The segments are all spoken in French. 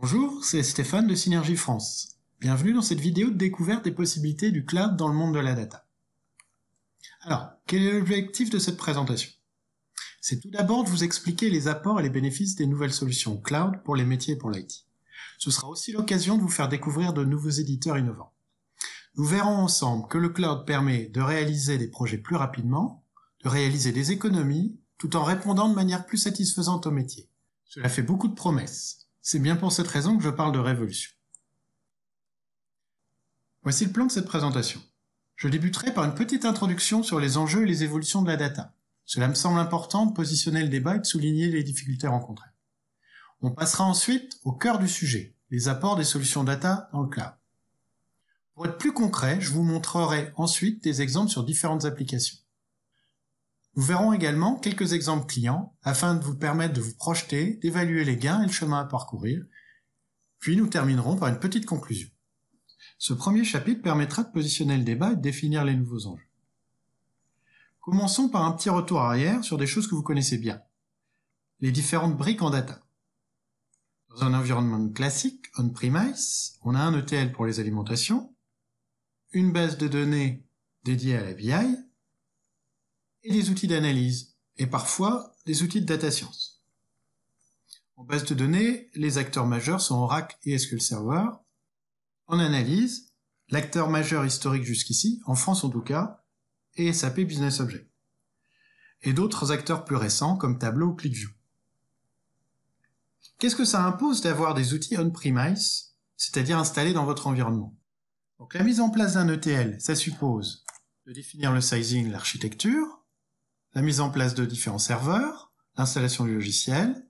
Bonjour, c'est Stéphane de Synergie France. Bienvenue dans cette vidéo de découverte des possibilités du cloud dans le monde de la data. Alors, quel est l'objectif de cette présentation C'est tout d'abord de vous expliquer les apports et les bénéfices des nouvelles solutions cloud pour les métiers et pour l'IT. Ce sera aussi l'occasion de vous faire découvrir de nouveaux éditeurs innovants. Nous verrons ensemble que le cloud permet de réaliser des projets plus rapidement, de réaliser des économies, tout en répondant de manière plus satisfaisante aux métiers. Cela fait beaucoup de promesses. C'est bien pour cette raison que je parle de révolution. Voici le plan de cette présentation. Je débuterai par une petite introduction sur les enjeux et les évolutions de la data. Cela me semble important de positionner le débat et de souligner les difficultés rencontrées. On passera ensuite au cœur du sujet, les apports des solutions data dans le cloud. Pour être plus concret, je vous montrerai ensuite des exemples sur différentes applications. Nous verrons également quelques exemples clients afin de vous permettre de vous projeter, d'évaluer les gains et le chemin à parcourir, puis nous terminerons par une petite conclusion. Ce premier chapitre permettra de positionner le débat et de définir les nouveaux enjeux. Commençons par un petit retour arrière sur des choses que vous connaissez bien. Les différentes briques en data. Dans un environnement classique, on-premise, on a un ETL pour les alimentations, une base de données dédiée à la BI, et des outils d'analyse, et parfois des outils de data science. En base de données, les acteurs majeurs sont Oracle et SQL Server. En analyse, l'acteur majeur historique jusqu'ici, en France en tout cas, est SAP Business Object. Et d'autres acteurs plus récents comme Tableau ou ClickView. Qu'est-ce que ça impose d'avoir des outils on-premise, c'est-à-dire installés dans votre environnement Donc la mise en place d'un ETL, ça suppose de définir le sizing, l'architecture, la mise en place de différents serveurs, l'installation du logiciel,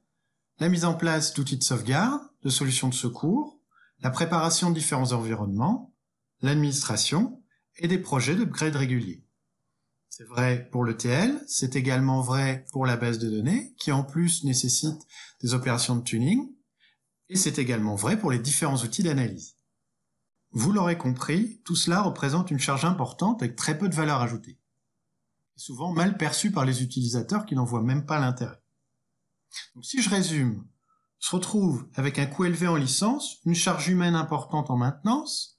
la mise en place d'outils de sauvegarde, de solutions de secours, la préparation de différents environnements, l'administration et des projets d'upgrade réguliers. C'est vrai pour l'ETL, c'est également vrai pour la base de données, qui en plus nécessite des opérations de tuning, et c'est également vrai pour les différents outils d'analyse. Vous l'aurez compris, tout cela représente une charge importante avec très peu de valeur ajoutée souvent mal perçu par les utilisateurs qui n'en voient même pas l'intérêt. Donc si je résume, on se retrouve avec un coût élevé en licence, une charge humaine importante en maintenance,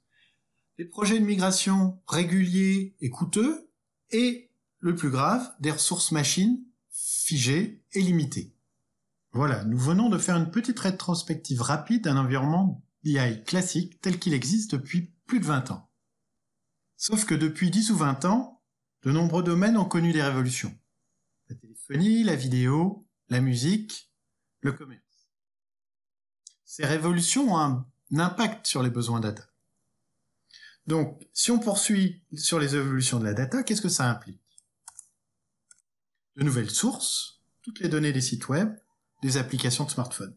des projets de migration réguliers et coûteux, et, le plus grave, des ressources machines figées et limitées. Voilà, nous venons de faire une petite rétrospective rapide d'un environnement BI classique tel qu'il existe depuis plus de 20 ans. Sauf que depuis 10 ou 20 ans, de nombreux domaines ont connu des révolutions. La téléphonie, la vidéo, la musique, le commerce. Ces révolutions ont un, impact sur les besoins data. Donc, si on poursuit sur les évolutions de la data, qu'est-ce que ça implique De nouvelles sources, toutes les données des sites web, des applications de smartphone.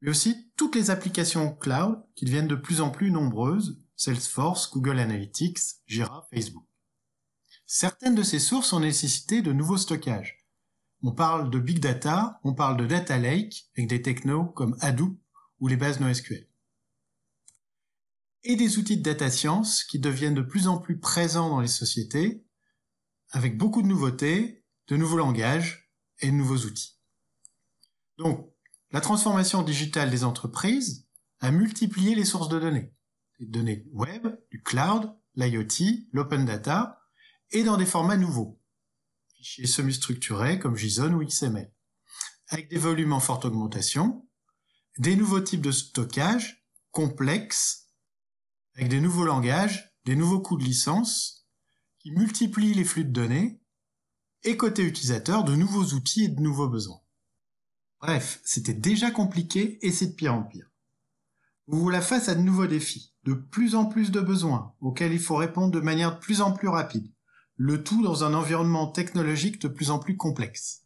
Mais aussi toutes les applications cloud qui deviennent de plus en plus nombreuses, Salesforce, Google Analytics, Jira, Facebook. Certaines de ces sources ont nécessité de nouveaux stockages. On parle de big data, on parle de data lake avec des technos comme Hadoop ou les bases NoSQL. Et des outils de data science qui deviennent de plus en plus présents dans les sociétés avec beaucoup de nouveautés, de nouveaux langages et de nouveaux outils. Donc, la transformation digitale des entreprises a multiplié les sources de données. Les données web, du cloud, l'IoT, l'open data, et dans des formats nouveaux, fichiers semi-structurés comme JSON ou XML, avec des volumes en forte augmentation, des nouveaux types de stockage complexes, avec des nouveaux langages, des nouveaux coûts de licence, qui multiplient les flux de données, et côté utilisateur, de nouveaux outils et de nouveaux besoins. Bref, c'était déjà compliqué et c'est de pire en pire. Vous vous la face à de nouveaux défis, de plus en plus de besoins auxquels il faut répondre de manière de plus en plus rapide, le tout dans un environnement technologique de plus en plus complexe.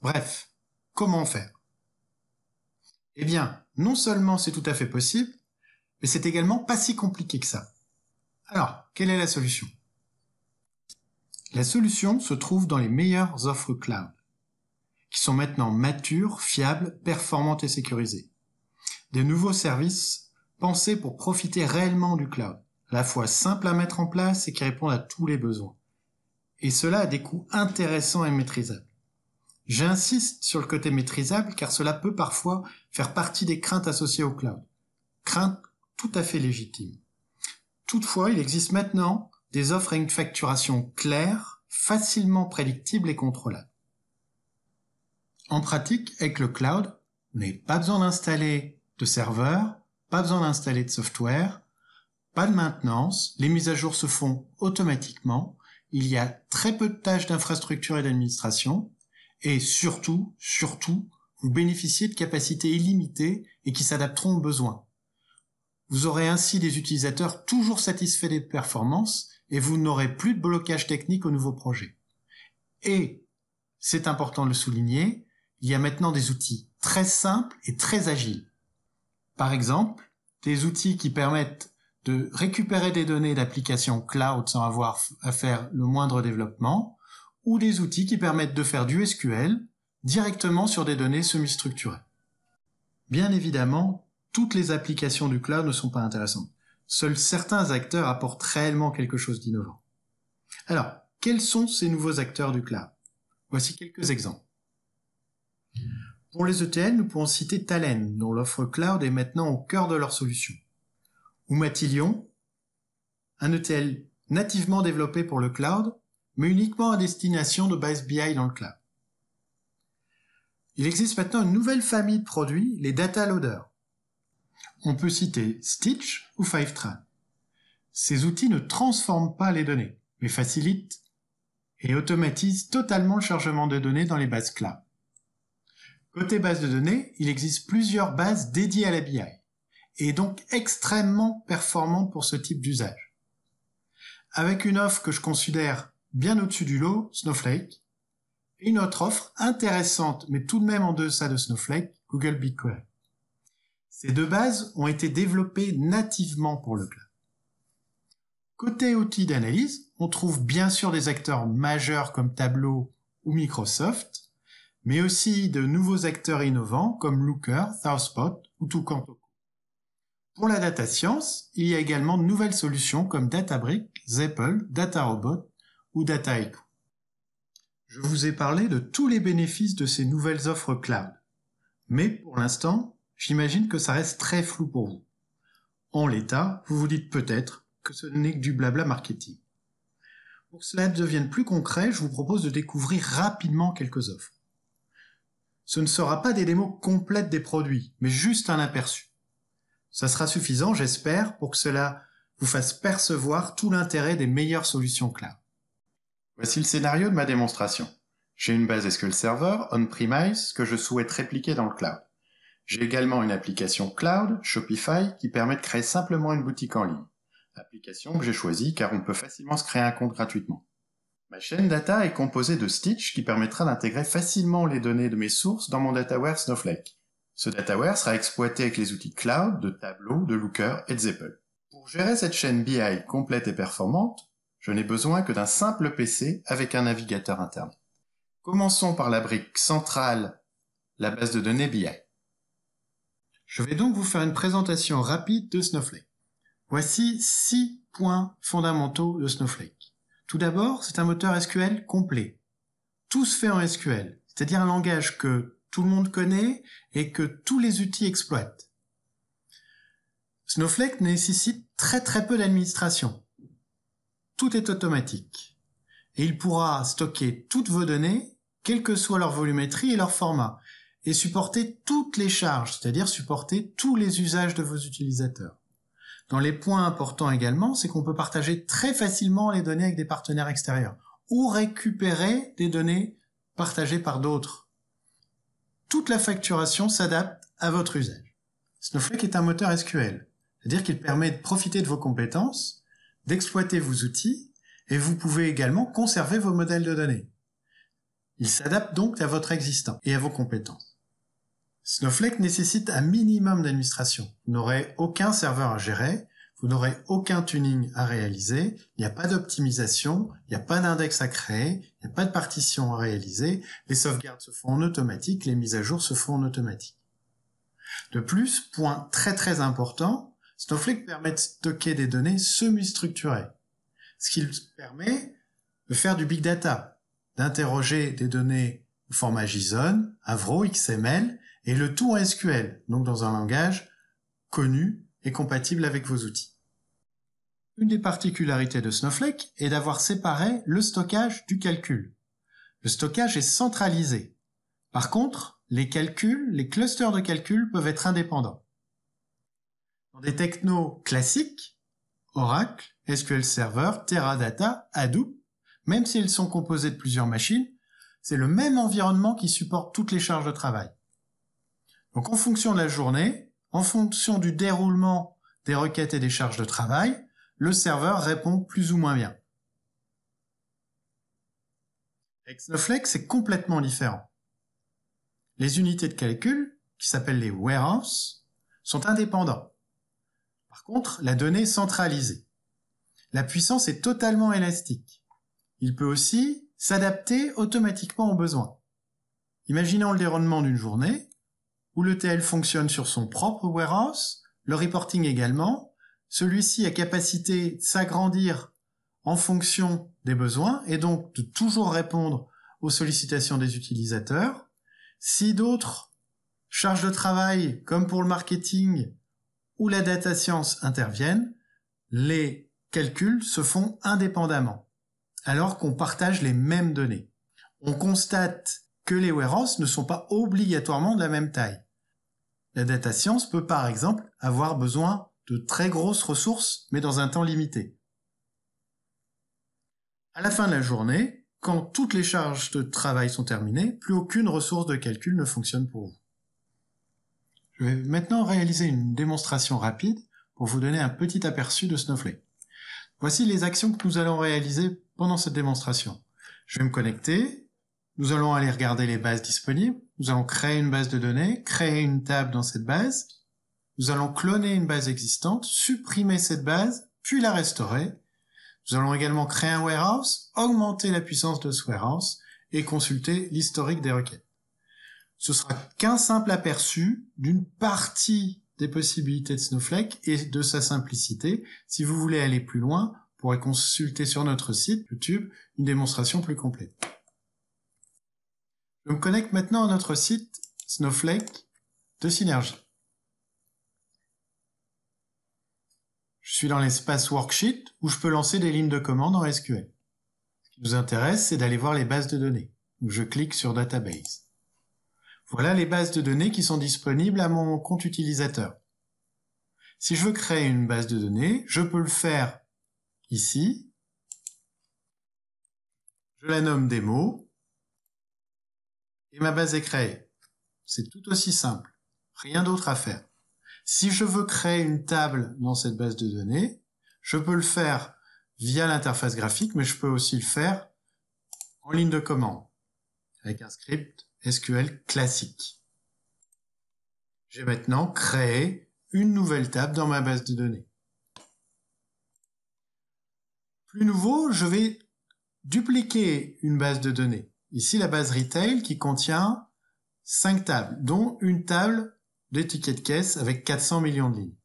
Bref, comment faire Eh bien, non seulement c'est tout à fait possible, mais c'est également pas si compliqué que ça. Alors, quelle est la solution La solution se trouve dans les meilleures offres cloud, qui sont maintenant matures, fiables, performantes et sécurisées. Des nouveaux services pensés pour profiter réellement du cloud, à la fois simple à mettre en place et qui répondent à tous les besoins. Et cela a des coûts intéressants et maîtrisables. J'insiste sur le côté maîtrisable car cela peut parfois faire partie des craintes associées au cloud. Craintes tout à fait légitimes. Toutefois, il existe maintenant des offres à une facturation claire, facilement prédictible et contrôlable. En pratique, avec le cloud, on n'avez pas besoin d'installer de serveur, pas besoin d'installer de software, pas de maintenance, les mises à jour se font automatiquement, il y a très peu de tâches d'infrastructure et d'administration, et surtout, surtout, vous bénéficiez de capacités illimitées et qui s'adapteront aux besoins. Vous aurez ainsi des utilisateurs toujours satisfaits des performances et vous n'aurez plus de blocage technique au nouveau projet. Et, c'est important de le souligner, il y a maintenant des outils très simples et très agiles. Par exemple, des outils qui permettent de récupérer des données d'applications cloud sans avoir à faire le moindre développement, ou des outils qui permettent de faire du SQL directement sur des données semi-structurées. Bien évidemment, toutes les applications du cloud ne sont pas intéressantes. Seuls certains acteurs apportent réellement quelque chose d'innovant. Alors, quels sont ces nouveaux acteurs du cloud Voici quelques exemples. Pour les ETL, nous pouvons citer Talen, dont l'offre cloud est maintenant au cœur de leur solution ou Matillion, un ETL nativement développé pour le cloud, mais uniquement à destination de Base BI dans le cloud. Il existe maintenant une nouvelle famille de produits, les data loaders. On peut citer Stitch ou Fivetran. Ces outils ne transforment pas les données, mais facilitent et automatisent totalement le chargement de données dans les bases cloud. Côté base de données, il existe plusieurs bases dédiées à la BI et donc extrêmement performante pour ce type d'usage. Avec une offre que je considère bien au-dessus du lot, Snowflake, et une autre offre intéressante, mais tout de même en deçà de Snowflake, Google BigQuery. Ces deux bases ont été développées nativement pour le cloud. Côté outils d'analyse, on trouve bien sûr des acteurs majeurs comme Tableau ou Microsoft, mais aussi de nouveaux acteurs innovants comme Looker, Southpot ou Tucantoco. Pour la data science, il y a également de nouvelles solutions comme Databricks, Zeppel, DataRobot ou DataEco. Je vous ai parlé de tous les bénéfices de ces nouvelles offres cloud. Mais pour l'instant, j'imagine que ça reste très flou pour vous. En l'état, vous vous dites peut-être que ce n'est que du blabla marketing. Pour que cela devienne plus concret, je vous propose de découvrir rapidement quelques offres. Ce ne sera pas des démos complètes des produits, mais juste un aperçu. Ça sera suffisant, j'espère, pour que cela vous fasse percevoir tout l'intérêt des meilleures solutions cloud. Voici le scénario de ma démonstration. J'ai une base SQL Server on-premise que je souhaite répliquer dans le cloud. J'ai également une application cloud, Shopify, qui permet de créer simplement une boutique en ligne. Application que j'ai choisie car on peut facilement se créer un compte gratuitement. Ma chaîne data est composée de Stitch qui permettra d'intégrer facilement les données de mes sources dans mon DataWare Snowflake. Ce dataware sera exploité avec les outils cloud de Tableau, de Looker et de Zeppel. Pour gérer cette chaîne BI complète et performante, je n'ai besoin que d'un simple PC avec un navigateur interne. Commençons par la brique centrale, la base de données BI. Je vais donc vous faire une présentation rapide de Snowflake. Voici six points fondamentaux de Snowflake. Tout d'abord, c'est un moteur SQL complet. Tout se fait en SQL, c'est-à-dire un langage que tout le monde connaît et que tous les outils exploitent. Snowflake nécessite très très peu d'administration. Tout est automatique. Et il pourra stocker toutes vos données, quelle que soit leur volumétrie et leur format, et supporter toutes les charges, c'est-à-dire supporter tous les usages de vos utilisateurs. Dans les points importants également, c'est qu'on peut partager très facilement les données avec des partenaires extérieurs ou récupérer des données partagées par d'autres toute la facturation s'adapte à votre usage. Snowflake est un moteur SQL, c'est-à-dire qu'il permet de profiter de vos compétences, d'exploiter vos outils, et vous pouvez également conserver vos modèles de données. Il s'adapte donc à votre existant et à vos compétences. Snowflake nécessite un minimum d'administration. Vous n'aurez aucun serveur à gérer, vous n'aurez aucun tuning à réaliser, il n'y a pas d'optimisation, il n'y a pas d'index à créer, il n'y a pas de partition à réaliser, les sauvegardes se font en automatique, les mises à jour se font en automatique. De plus, point très très important, Snowflake permet de stocker des données semi-structurées, ce qui permet de faire du big data, d'interroger des données au format JSON, Avro, XML, et le tout en SQL, donc dans un langage connu est compatible avec vos outils. Une des particularités de Snowflake est d'avoir séparé le stockage du calcul. Le stockage est centralisé. Par contre, les calculs, les clusters de calcul peuvent être indépendants. Dans des technos classiques, Oracle, SQL Server, Teradata, Hadoop, même s'ils sont composés de plusieurs machines, c'est le même environnement qui supporte toutes les charges de travail. Donc en fonction de la journée, en fonction du déroulement des requêtes et des charges de travail, le serveur répond plus ou moins bien. Avec Snowflake, complètement différent. Les unités de calcul, qui s'appellent les warehouses, sont indépendants. Par contre, la donnée est centralisée. La puissance est totalement élastique. Il peut aussi s'adapter automatiquement aux besoins. Imaginons le déroulement d'une journée, où l'ETL fonctionne sur son propre warehouse, le reporting également. Celui-ci a capacité de s'agrandir en fonction des besoins et donc de toujours répondre aux sollicitations des utilisateurs. Si d'autres charges de travail, comme pour le marketing ou la data science interviennent, les calculs se font indépendamment, alors qu'on partage les mêmes données. On constate que les warehouses ne sont pas obligatoirement de la même taille. La data science peut par exemple avoir besoin de très grosses ressources, mais dans un temps limité. À la fin de la journée, quand toutes les charges de travail sont terminées, plus aucune ressource de calcul ne fonctionne pour vous. Je vais maintenant réaliser une démonstration rapide pour vous donner un petit aperçu de Snowflake. Voici les actions que nous allons réaliser pendant cette démonstration. Je vais me connecter, nous allons aller regarder les bases disponibles. Nous allons créer une base de données, créer une table dans cette base. Nous allons cloner une base existante, supprimer cette base, puis la restaurer. Nous allons également créer un warehouse, augmenter la puissance de ce warehouse et consulter l'historique des requêtes. Ce sera qu'un simple aperçu d'une partie des possibilités de Snowflake et de sa simplicité. Si vous voulez aller plus loin, vous pourrez consulter sur notre site YouTube une démonstration plus complète. Je me connecte maintenant à notre site Snowflake de Synergie. Je suis dans l'espace Worksheet où je peux lancer des lignes de commande en SQL. Ce qui nous intéresse, c'est d'aller voir les bases de données. je clique sur Database. Voilà les bases de données qui sont disponibles à mon compte utilisateur. Si je veux créer une base de données, je peux le faire ici. Je la nomme Demo » et ma base est créée. C'est tout aussi simple. Rien d'autre à faire. Si je veux créer une table dans cette base de données, je peux le faire via l'interface graphique, mais je peux aussi le faire en ligne de commande avec un script SQL classique. J'ai maintenant créé une nouvelle table dans ma base de données. Plus nouveau, je vais dupliquer une base de données. Ici, la base retail qui contient 5 tables, dont une table d'étiquette de caisse avec 400 millions de lignes.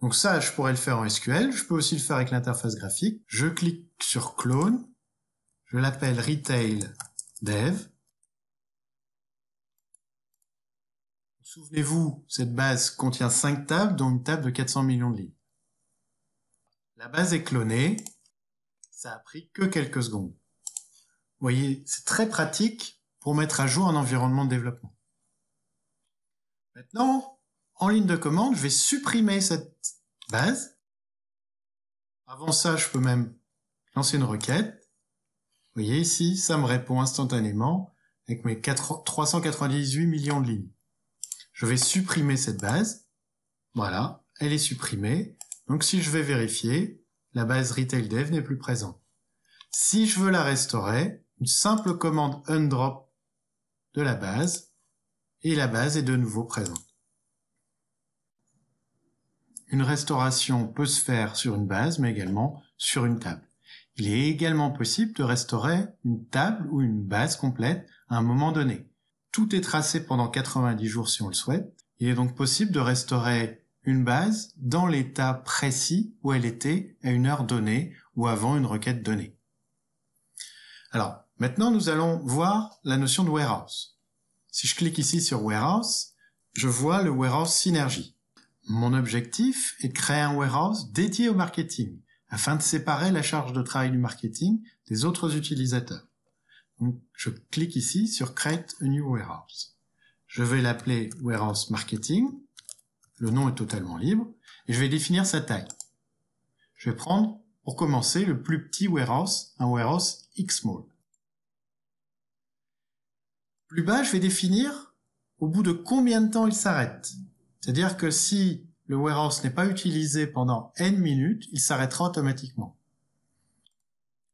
Donc ça, je pourrais le faire en SQL. Je peux aussi le faire avec l'interface graphique. Je clique sur clone. Je l'appelle retail dev. Souvenez-vous, cette base contient 5 tables, dont une table de 400 millions de lignes. La base est clonée. Ça a pris que quelques secondes. Vous voyez, c'est très pratique pour mettre à jour un environnement de développement. Maintenant, en ligne de commande, je vais supprimer cette base. Avant ça, je peux même lancer une requête. Vous voyez ici, ça me répond instantanément avec mes 398 millions de lignes. Je vais supprimer cette base. Voilà, elle est supprimée. Donc si je vais vérifier, la base retail dev n'est plus présente. Si je veux la restaurer, une simple commande undrop de la base et la base est de nouveau présente. Une restauration peut se faire sur une base, mais également sur une table. Il est également possible de restaurer une table ou une base complète à un moment donné. Tout est tracé pendant 90 jours si on le souhaite. Il est donc possible de restaurer une base dans l'état précis où elle était à une heure donnée ou avant une requête donnée. Alors, Maintenant, nous allons voir la notion de warehouse. Si je clique ici sur warehouse, je vois le warehouse synergie. Mon objectif est de créer un warehouse dédié au marketing afin de séparer la charge de travail du marketing des autres utilisateurs. je clique ici sur Create a new warehouse. Je vais l'appeler warehouse marketing. Le nom est totalement libre et je vais définir sa taille. Je vais prendre, pour commencer, le plus petit warehouse, un warehouse x plus bas, je vais définir au bout de combien de temps il s'arrête. C'est-à-dire que si le warehouse n'est pas utilisé pendant n minutes, il s'arrêtera automatiquement.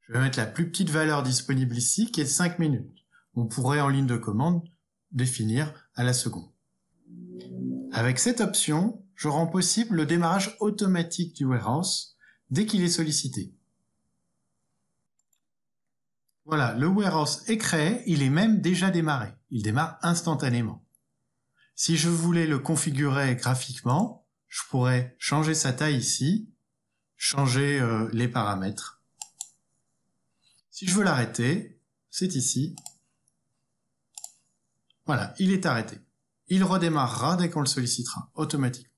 Je vais mettre la plus petite valeur disponible ici, qui est 5 minutes. On pourrait en ligne de commande définir à la seconde. Avec cette option, je rends possible le démarrage automatique du warehouse dès qu'il est sollicité. Voilà, le warehouse est créé, il est même déjà démarré. Il démarre instantanément. Si je voulais le configurer graphiquement, je pourrais changer sa taille ici, changer euh, les paramètres. Si je veux l'arrêter, c'est ici. Voilà, il est arrêté. Il redémarrera dès qu'on le sollicitera, automatiquement.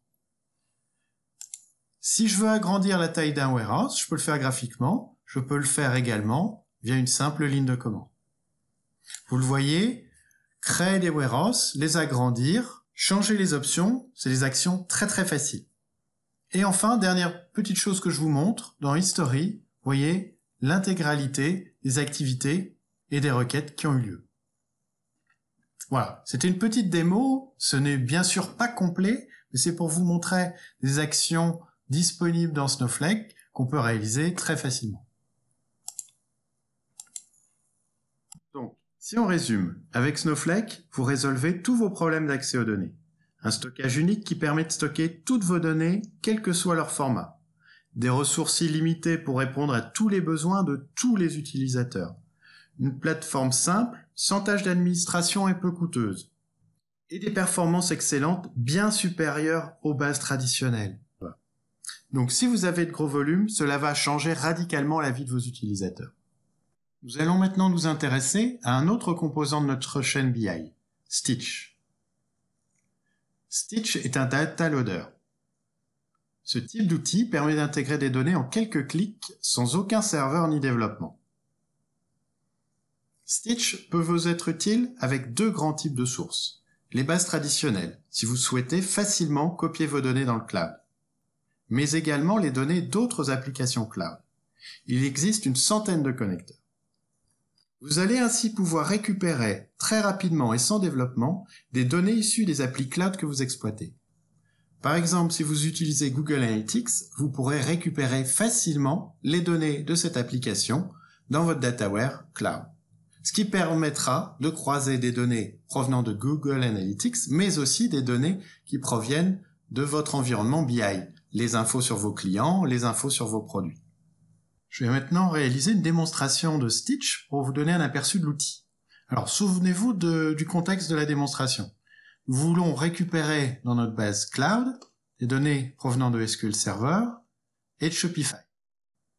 Si je veux agrandir la taille d'un warehouse, je peux le faire graphiquement, je peux le faire également via une simple ligne de commande. Vous le voyez, créer des warehouse, les agrandir, changer les options, c'est des actions très très faciles. Et enfin, dernière petite chose que je vous montre, dans History, vous voyez l'intégralité des activités et des requêtes qui ont eu lieu. Voilà, c'était une petite démo, ce n'est bien sûr pas complet, mais c'est pour vous montrer des actions disponibles dans Snowflake qu'on peut réaliser très facilement. Si on résume, avec Snowflake, vous résolvez tous vos problèmes d'accès aux données. Un stockage unique qui permet de stocker toutes vos données, quel que soit leur format. Des ressources illimitées pour répondre à tous les besoins de tous les utilisateurs. Une plateforme simple, sans tâches d'administration et peu coûteuse. Et des performances excellentes, bien supérieures aux bases traditionnelles. Donc si vous avez de gros volumes, cela va changer radicalement la vie de vos utilisateurs. Nous allons maintenant nous intéresser à un autre composant de notre chaîne BI, Stitch. Stitch est un data loader. Ce type d'outil permet d'intégrer des données en quelques clics sans aucun serveur ni développement. Stitch peut vous être utile avec deux grands types de sources. Les bases traditionnelles, si vous souhaitez facilement copier vos données dans le cloud, mais également les données d'autres applications cloud. Il existe une centaine de connecteurs. Vous allez ainsi pouvoir récupérer très rapidement et sans développement des données issues des applis cloud que vous exploitez. Par exemple, si vous utilisez Google Analytics, vous pourrez récupérer facilement les données de cette application dans votre Dataware Cloud. Ce qui permettra de croiser des données provenant de Google Analytics, mais aussi des données qui proviennent de votre environnement BI, les infos sur vos clients, les infos sur vos produits. Je vais maintenant réaliser une démonstration de Stitch pour vous donner un aperçu de l'outil. Alors souvenez-vous du contexte de la démonstration. Nous voulons récupérer dans notre base cloud les données provenant de SQL Server et de Shopify.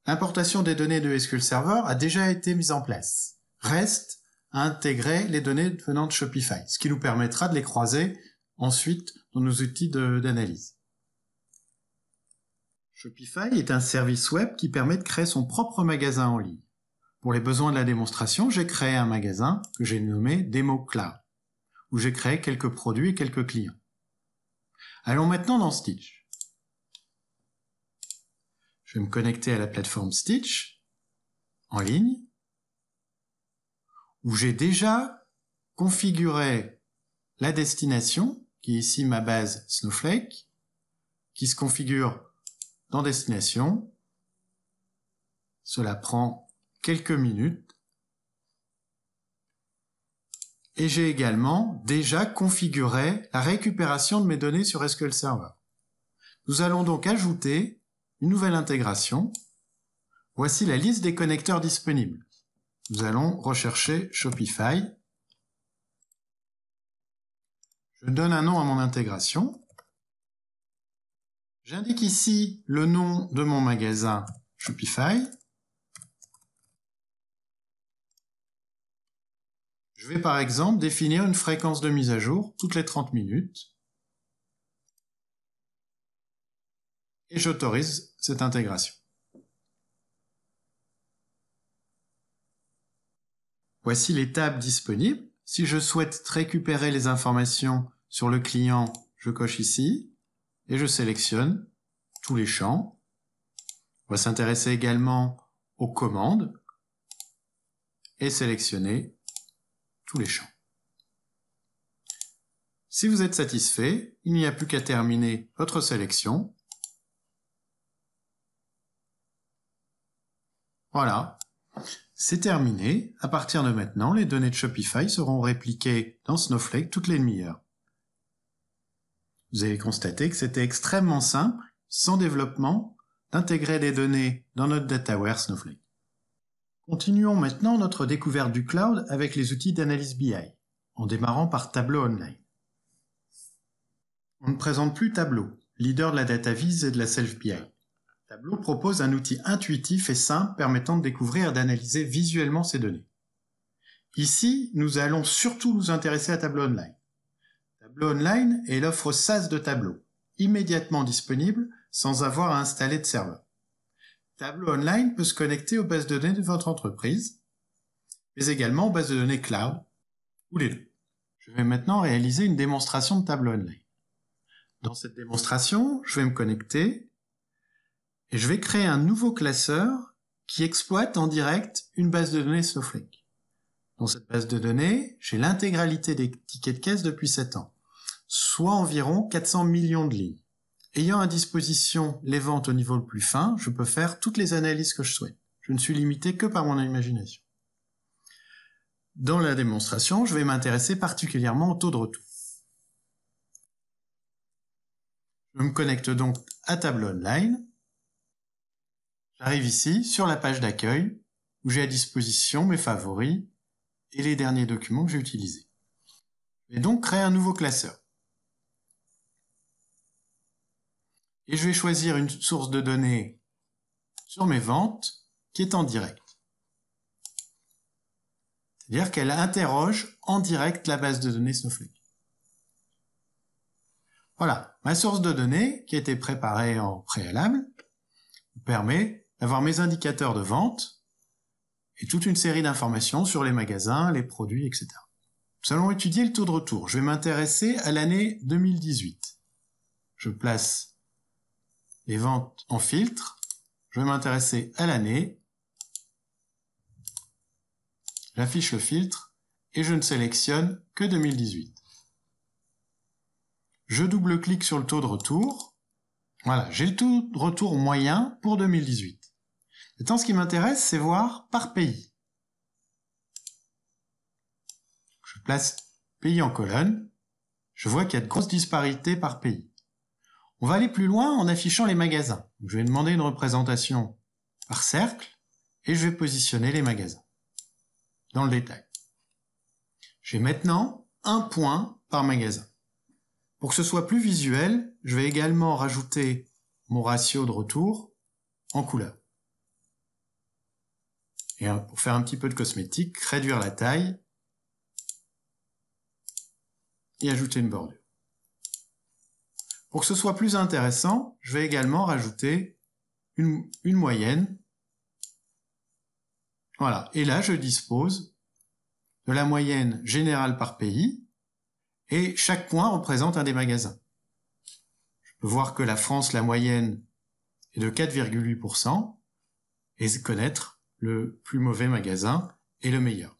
L'importation des données de SQL Server a déjà été mise en place. Reste à intégrer les données venant de Shopify, ce qui nous permettra de les croiser ensuite dans nos outils d'analyse. Shopify est un service web qui permet de créer son propre magasin en ligne. Pour les besoins de la démonstration, j'ai créé un magasin que j'ai nommé Demo où j'ai créé quelques produits et quelques clients. Allons maintenant dans Stitch. Je vais me connecter à la plateforme Stitch, en ligne, où j'ai déjà configuré la destination, qui est ici ma base Snowflake, qui se configure dans Destination. Cela prend quelques minutes. Et j'ai également déjà configuré la récupération de mes données sur SQL Server. Nous allons donc ajouter une nouvelle intégration. Voici la liste des connecteurs disponibles. Nous allons rechercher Shopify. Je donne un nom à mon intégration. J'indique ici le nom de mon magasin Shopify. Je vais par exemple définir une fréquence de mise à jour toutes les 30 minutes et j'autorise cette intégration. Voici les tables disponibles. Si je souhaite récupérer les informations sur le client, je coche ici et je sélectionne tous les champs. On va s'intéresser également aux commandes et sélectionner tous les champs. Si vous êtes satisfait, il n'y a plus qu'à terminer votre sélection. Voilà, c'est terminé. À partir de maintenant, les données de Shopify seront répliquées dans Snowflake toutes les demi-heures. Vous avez constaté que c'était extrêmement simple, sans développement, d'intégrer des données dans notre Dataware Snowflake. Continuons maintenant notre découverte du cloud avec les outils d'analyse BI, en démarrant par Tableau Online. On ne présente plus Tableau, leader de la data DataVis et de la self BI. Tableau propose un outil intuitif et simple permettant de découvrir et d'analyser visuellement ces données. Ici, nous allons surtout nous intéresser à Tableau Online. Tableau Online est l'offre SaaS de Tableau, immédiatement disponible sans avoir à installer de serveur. Tableau Online peut se connecter aux bases de données de votre entreprise, mais également aux bases de données cloud, ou les deux. Je vais maintenant réaliser une démonstration de Tableau Online. Dans cette démonstration, je vais me connecter et je vais créer un nouveau classeur qui exploite en direct une base de données Snowflake. Dans cette base de données, j'ai l'intégralité des tickets de caisse depuis 7 ans soit environ 400 millions de lignes. Ayant à disposition les ventes au niveau le plus fin, je peux faire toutes les analyses que je souhaite. Je ne suis limité que par mon imagination. Dans la démonstration, je vais m'intéresser particulièrement au taux de retour. Je me connecte donc à Tableau Online. J'arrive ici sur la page d'accueil où j'ai à disposition mes favoris et les derniers documents que j'ai utilisés. Je vais donc créer un nouveau classeur. et je vais choisir une source de données sur mes ventes qui est en direct. C'est-à-dire qu'elle interroge en direct la base de données Snowflake. Voilà, ma source de données qui a été préparée en préalable permet d'avoir mes indicateurs de vente et toute une série d'informations sur les magasins, les produits, etc. Nous allons étudier le taux de retour. Je vais m'intéresser à l'année 2018. Je place les ventes en filtre. Je vais m'intéresser à l'année. J'affiche le filtre et je ne sélectionne que 2018. Je double-clique sur le taux de retour. Voilà, j'ai le taux de retour moyen pour 2018. Maintenant, ce qui m'intéresse, c'est voir par pays. Je place pays en colonne. Je vois qu'il y a de grosses disparités par pays. On va aller plus loin en affichant les magasins. Je vais demander une représentation par cercle et je vais positionner les magasins dans le détail. J'ai maintenant un point par magasin. Pour que ce soit plus visuel, je vais également rajouter mon ratio de retour en couleur. Et pour faire un petit peu de cosmétique, réduire la taille et ajouter une bordure. Pour que ce soit plus intéressant, je vais également rajouter une, moyenne. Voilà, et là je dispose de la moyenne générale par pays, et chaque point représente un des magasins. Je peux voir que la France, la moyenne est de 4,8%, et connaître le plus mauvais magasin et le meilleur.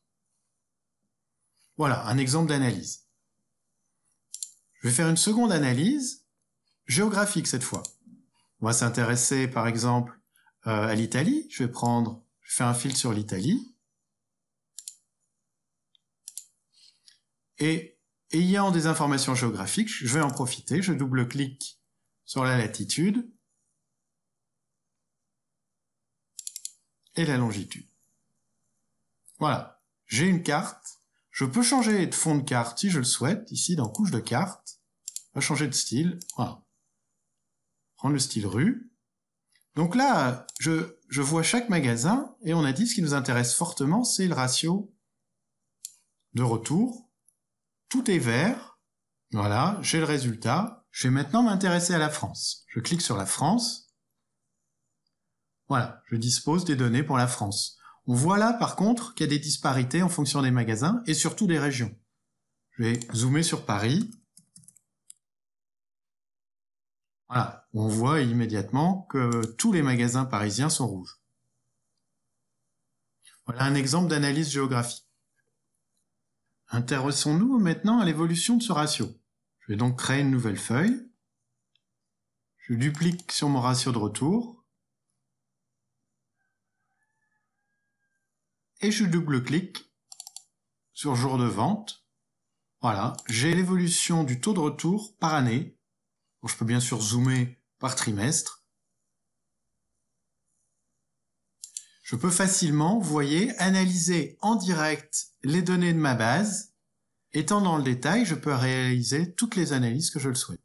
Voilà, un exemple d'analyse. Je vais faire une seconde analyse géographique cette fois. On va s'intéresser par exemple euh, à l'Italie. Je vais prendre, je fais un fil sur l'Italie. Et ayant des informations géographiques, je vais en profiter. Je double-clique sur la latitude et la longitude. Voilà, j'ai une carte. Je peux changer de fond de carte si je le souhaite, ici dans couche de carte. On va changer de style, voilà. Prendre le style rue. Donc là, je, je vois chaque magasin et on a dit ce qui nous intéresse fortement, c'est le ratio de retour. Tout est vert. Voilà, j'ai le résultat. Je vais maintenant m'intéresser à la France. Je clique sur la France. Voilà, je dispose des données pour la France. On voit là, par contre, qu'il y a des disparités en fonction des magasins et surtout des régions. Je vais zoomer sur Paris. Voilà, on voit immédiatement que tous les magasins parisiens sont rouges. Voilà un exemple d'analyse géographique. Intéressons-nous maintenant à l'évolution de ce ratio. Je vais donc créer une nouvelle feuille. Je duplique sur mon ratio de retour. Et je double-clique sur jour de vente. Voilà, j'ai l'évolution du taux de retour par année. je peux bien sûr zoomer par trimestre, je peux facilement, vous voyez, analyser en direct les données de ma base, étant dans le détail, je peux réaliser toutes les analyses que je le souhaite.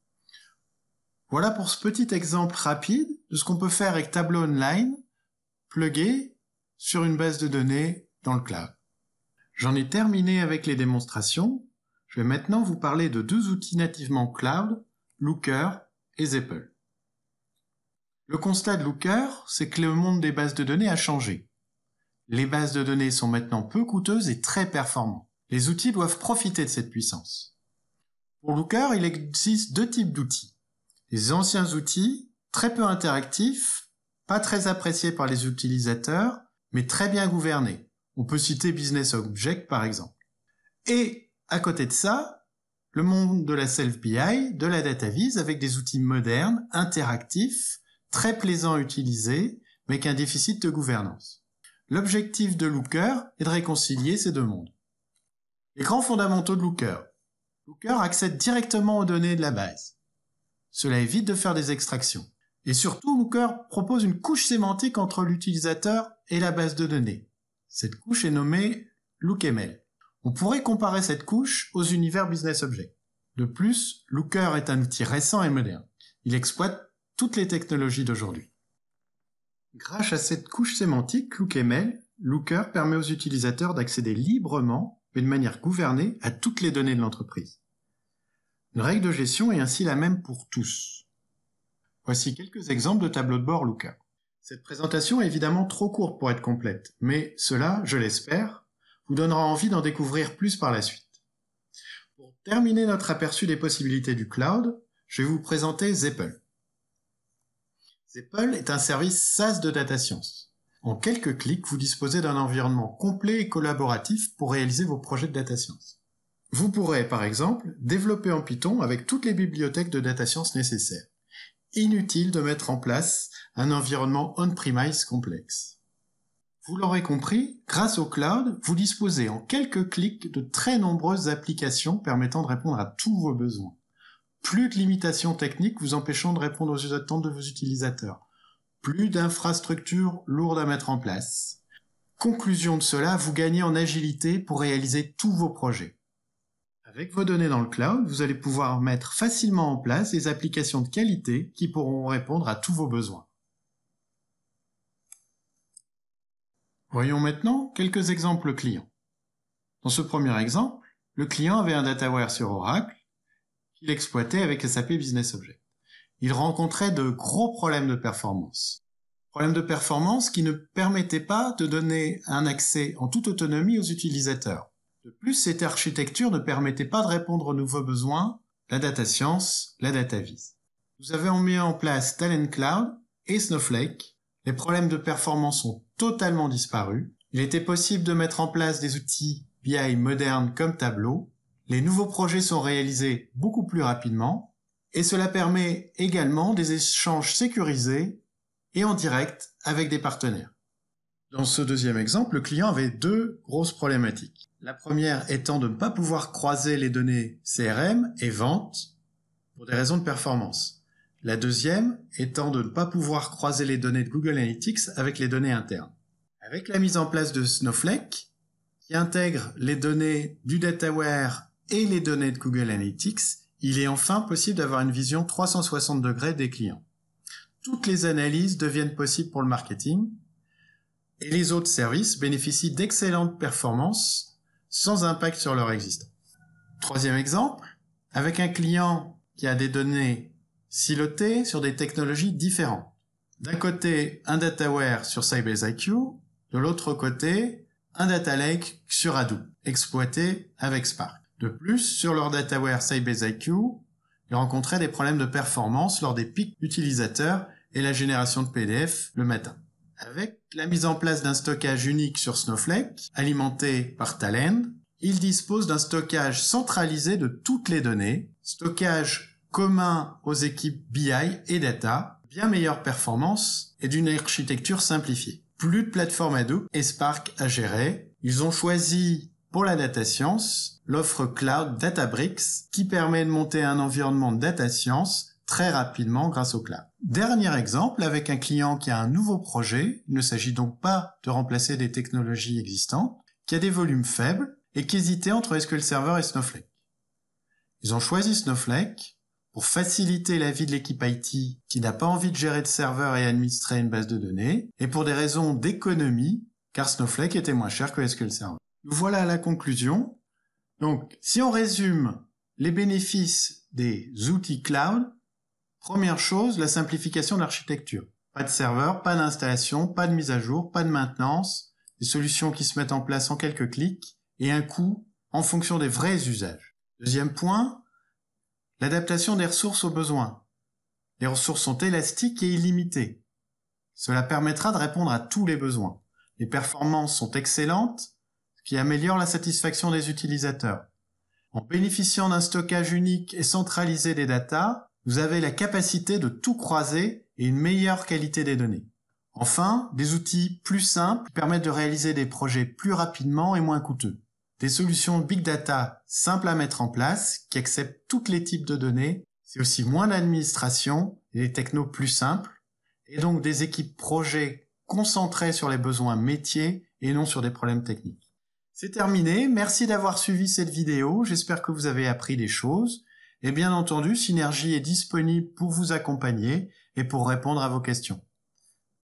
Voilà pour ce petit exemple rapide de ce qu'on peut faire avec Tableau Online, plugé sur une base de données dans le cloud. J'en ai terminé avec les démonstrations. Je vais maintenant vous parler de deux outils nativement cloud, Looker et Zeppel. Le constat de Looker, c'est que le monde des bases de données a changé. Les bases de données sont maintenant peu coûteuses et très performantes. Les outils doivent profiter de cette puissance. Pour Looker, il existe deux types d'outils. Les anciens outils, très peu interactifs, pas très appréciés par les utilisateurs, mais très bien gouvernés. On peut citer Business Object par exemple. Et à côté de ça, le monde de la self-BI, de la data avec des outils modernes, interactifs, très plaisant à utiliser, mais qu'un déficit de gouvernance. L'objectif de Looker est de réconcilier ces deux mondes. Les grands fondamentaux de Looker. Looker accède directement aux données de la base. Cela évite de faire des extractions. Et surtout, Looker propose une couche sémantique entre l'utilisateur et la base de données. Cette couche est nommée LookML. On pourrait comparer cette couche aux univers Business Object. De plus, Looker est un outil récent et moderne. Il exploite toutes les technologies d'aujourd'hui. Grâce à cette couche sémantique, LookML, Looker permet aux utilisateurs d'accéder librement, mais de manière gouvernée, à toutes les données de l'entreprise. Une règle de gestion est ainsi la même pour tous. Voici quelques exemples de tableaux de bord Looker. Cette présentation est évidemment trop courte pour être complète, mais cela, je l'espère, vous donnera envie d'en découvrir plus par la suite. Pour terminer notre aperçu des possibilités du cloud, je vais vous présenter Zeppel. Apple est un service SaaS de data science. En quelques clics, vous disposez d'un environnement complet et collaboratif pour réaliser vos projets de data science. Vous pourrez, par exemple, développer en Python avec toutes les bibliothèques de data science nécessaires. Inutile de mettre en place un environnement on-premise complexe. Vous l'aurez compris, grâce au cloud, vous disposez en quelques clics de très nombreuses applications permettant de répondre à tous vos besoins. Plus de limitations techniques vous empêchant de répondre aux attentes de vos utilisateurs. Plus d'infrastructures lourdes à mettre en place. Conclusion de cela, vous gagnez en agilité pour réaliser tous vos projets. Avec vos données dans le cloud, vous allez pouvoir mettre facilement en place des applications de qualité qui pourront répondre à tous vos besoins. Voyons maintenant quelques exemples clients. Dans ce premier exemple, le client avait un dataware sur Oracle Exploité avec SAP Business Object. Il rencontrait de gros problèmes de performance. Problèmes de performance qui ne permettaient pas de donner un accès en toute autonomie aux utilisateurs. De plus, cette architecture ne permettait pas de répondre aux nouveaux besoins, la data science, la data vis. Nous avons mis en place Talent Cloud et Snowflake. Les problèmes de performance ont totalement disparu. Il était possible de mettre en place des outils BI modernes comme Tableau les nouveaux projets sont réalisés beaucoup plus rapidement et cela permet également des échanges sécurisés et en direct avec des partenaires. Dans ce deuxième exemple, le client avait deux grosses problématiques. La première étant de ne pas pouvoir croiser les données CRM et vente pour des raisons de performance. La deuxième étant de ne pas pouvoir croiser les données de Google Analytics avec les données internes. Avec la mise en place de Snowflake, qui intègre les données du DataWare et les données de Google Analytics, il est enfin possible d'avoir une vision 360 degrés des clients. Toutes les analyses deviennent possibles pour le marketing et les autres services bénéficient d'excellentes performances sans impact sur leur existence. Troisième exemple, avec un client qui a des données silotées sur des technologies différentes. D'un côté, un dataware sur Sybase IQ, de l'autre côté, un data lake sur Hadoop, exploité avec Spark. De plus, sur leur dataware IQ ils rencontraient des problèmes de performance lors des pics utilisateurs et la génération de PDF le matin. Avec la mise en place d'un stockage unique sur Snowflake, alimenté par Talend, ils disposent d'un stockage centralisé de toutes les données, stockage commun aux équipes BI et data, bien meilleure performance et d'une architecture simplifiée. Plus de plateforme Hadoop et Spark à gérer. Ils ont choisi pour la data science, l'offre cloud Databricks qui permet de monter un environnement de data science très rapidement grâce au cloud. Dernier exemple, avec un client qui a un nouveau projet, il ne s'agit donc pas de remplacer des technologies existantes, qui a des volumes faibles et qui hésitait entre SQL Server et Snowflake. Ils ont choisi Snowflake pour faciliter la vie de l'équipe IT qui n'a pas envie de gérer de serveur et administrer une base de données, et pour des raisons d'économie, car Snowflake était moins cher que SQL Server voilà la conclusion. Donc, si on résume les bénéfices des outils cloud, première chose, la simplification de l'architecture. Pas de serveur, pas d'installation, pas de mise à jour, pas de maintenance, des solutions qui se mettent en place en quelques clics et un coût en fonction des vrais usages. Deuxième point, l'adaptation des ressources aux besoins. Les ressources sont élastiques et illimitées. Cela permettra de répondre à tous les besoins. Les performances sont excellentes qui améliore la satisfaction des utilisateurs. En bénéficiant d'un stockage unique et centralisé des datas, vous avez la capacité de tout croiser et une meilleure qualité des données. Enfin, des outils plus simples permettent de réaliser des projets plus rapidement et moins coûteux. Des solutions big data simples à mettre en place, qui acceptent tous les types de données, c'est aussi moins d'administration et des technos plus simples, et donc des équipes projets concentrées sur les besoins métiers et non sur des problèmes techniques. C'est terminé, merci d'avoir suivi cette vidéo, j'espère que vous avez appris des choses, et bien entendu, Synergie est disponible pour vous accompagner et pour répondre à vos questions.